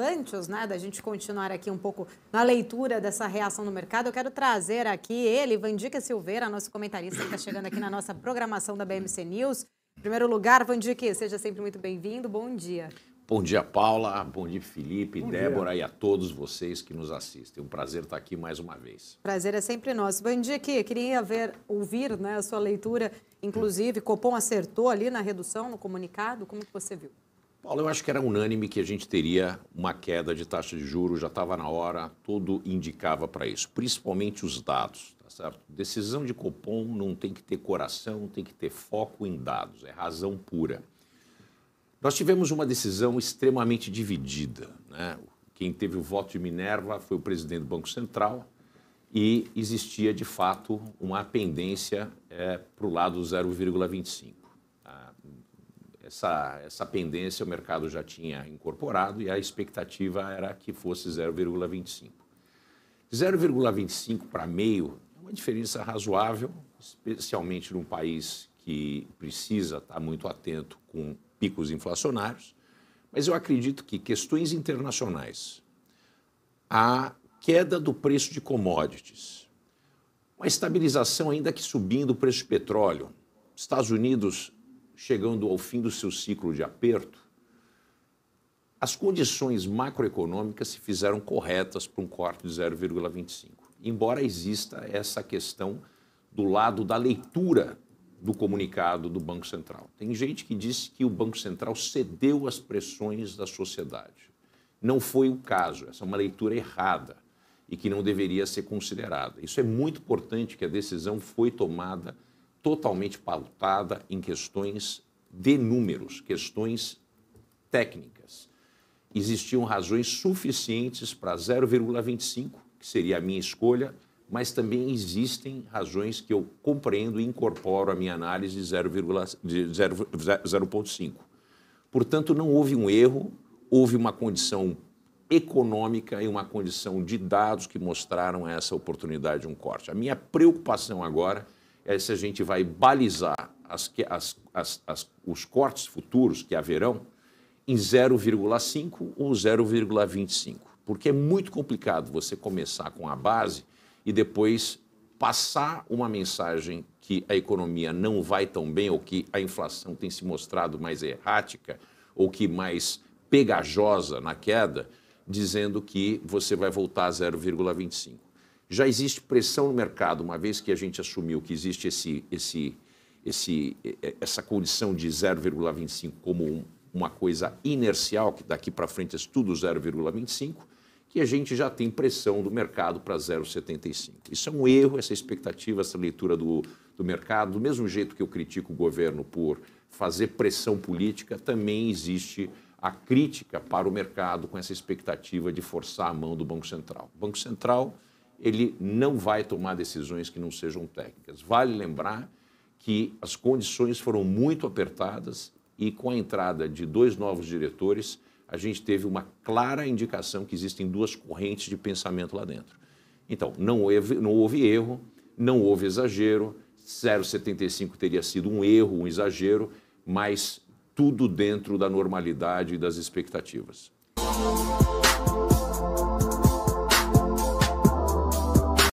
Antes né, da gente continuar aqui um pouco na leitura dessa reação no mercado, eu quero trazer aqui ele, Vandica Silveira, nosso comentarista que está chegando aqui na nossa programação da BMC News. Em primeiro lugar, Vandica, seja sempre muito bem-vindo, bom dia. Bom dia, Paula, bom dia, Felipe, bom Débora dia. e a todos vocês que nos assistem. Um prazer estar aqui mais uma vez. Prazer é sempre nosso. Bom dia aqui, queria ver, ouvir né, a sua leitura, inclusive, Copom acertou ali na redução, no comunicado, como que você viu? Paulo, eu acho que era unânime que a gente teria uma queda de taxa de juros, já estava na hora, tudo indicava para isso, principalmente os dados, tá certo? Decisão de Copom não tem que ter coração, tem que ter foco em dados, é razão pura. Nós tivemos uma decisão extremamente dividida, né? Quem teve o voto de Minerva foi o presidente do Banco Central e existia, de fato, uma pendência é, para o lado 0,25. Essa, essa pendência o mercado já tinha incorporado e a expectativa era que fosse 0,25. 0,25 para meio é uma diferença razoável, especialmente num país que precisa estar muito atento com picos inflacionários, mas eu acredito que questões internacionais, a queda do preço de commodities, uma estabilização ainda que subindo o preço de petróleo, Estados Unidos chegando ao fim do seu ciclo de aperto, as condições macroeconômicas se fizeram corretas para um corte de 0,25. Embora exista essa questão do lado da leitura do comunicado do Banco Central. Tem gente que disse que o Banco Central cedeu às pressões da sociedade. Não foi o caso, essa é uma leitura errada e que não deveria ser considerada. Isso é muito importante que a decisão foi tomada totalmente pautada em questões de números, questões técnicas. Existiam razões suficientes para 0,25, que seria a minha escolha, mas também existem razões que eu compreendo e incorporo à minha análise de 0,5. Portanto, não houve um erro, houve uma condição econômica e uma condição de dados que mostraram essa oportunidade de um corte. A minha preocupação agora é, se a gente vai balizar as, as, as, os cortes futuros que haverão em 0,5 ou 0,25, porque é muito complicado você começar com a base e depois passar uma mensagem que a economia não vai tão bem ou que a inflação tem se mostrado mais errática ou que mais pegajosa na queda, dizendo que você vai voltar a 0,25. Já existe pressão no mercado, uma vez que a gente assumiu que existe esse, esse, esse, essa condição de 0,25 como um, uma coisa inercial, que daqui para frente é tudo 0,25, que a gente já tem pressão do mercado para 0,75. Isso é um erro, essa expectativa, essa leitura do, do mercado. Do mesmo jeito que eu critico o governo por fazer pressão política, também existe a crítica para o mercado com essa expectativa de forçar a mão do Banco Central. O Banco Central ele não vai tomar decisões que não sejam técnicas. Vale lembrar que as condições foram muito apertadas e com a entrada de dois novos diretores, a gente teve uma clara indicação que existem duas correntes de pensamento lá dentro. Então, não houve, não houve erro, não houve exagero, 0,75 teria sido um erro, um exagero, mas tudo dentro da normalidade e das expectativas.